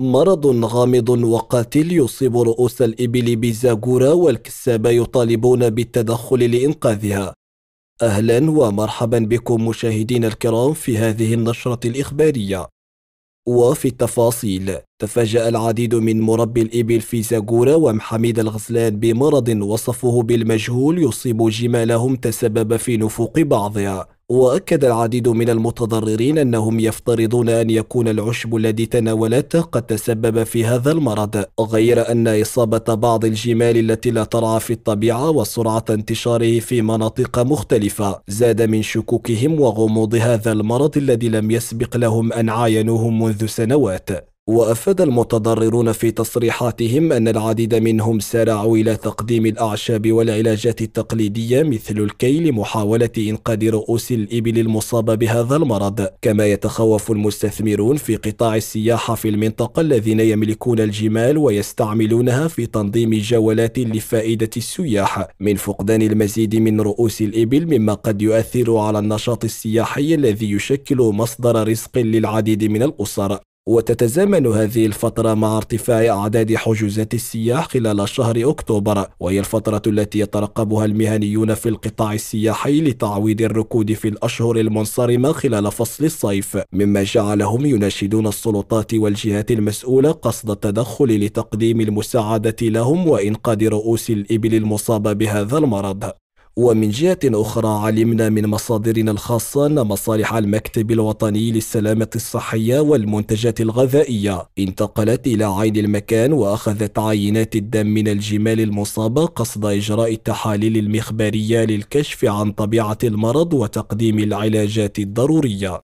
مرض غامض وقاتل يصيب رؤوس الإبل بزاغورا والكسابة يطالبون بالتدخل لإنقاذها أهلا ومرحبا بكم مشاهدين الكرام في هذه النشرة الإخبارية وفي التفاصيل تفاجأ العديد من مربي الإبل في زاغورا ومحميد الغزلان بمرض وصفه بالمجهول يصيب جمالهم تسبب في نفوق بعضها وأكد العديد من المتضررين أنهم يفترضون أن يكون العشب الذي تناولته قد تسبب في هذا المرض غير أن إصابة بعض الجمال التي لا ترعى في الطبيعة وسرعة انتشاره في مناطق مختلفة زاد من شكوكهم وغموض هذا المرض الذي لم يسبق لهم أن عاينوه منذ سنوات وأفاد المتضررون في تصريحاتهم أن العديد منهم سارعوا إلى تقديم الأعشاب والعلاجات التقليدية مثل الكي لمحاولة إنقاذ رؤوس الإبل المصابة بهذا المرض كما يتخوف المستثمرون في قطاع السياحة في المنطقة الذين يملكون الجمال ويستعملونها في تنظيم جولات لفائدة السياح من فقدان المزيد من رؤوس الإبل مما قد يؤثر على النشاط السياحي الذي يشكل مصدر رزق للعديد من الأسر وتتزامن هذه الفترة مع ارتفاع أعداد حجوزات السياح خلال شهر أكتوبر وهي الفترة التي يترقبها المهنيون في القطاع السياحي لتعويض الركود في الأشهر المنصرمة خلال فصل الصيف مما جعلهم يناشدون السلطات والجهات المسؤولة قصد التدخل لتقديم المساعدة لهم وإنقاذ رؤوس الإبل المصابة بهذا المرض ومن جهة أخرى علمنا من مصادرنا الخاصة أن مصالح المكتب الوطني للسلامة الصحية والمنتجات الغذائية انتقلت إلى عين المكان وأخذت عينات الدم من الجمال المصابة قصد إجراء التحاليل المخبرية للكشف عن طبيعة المرض وتقديم العلاجات الضرورية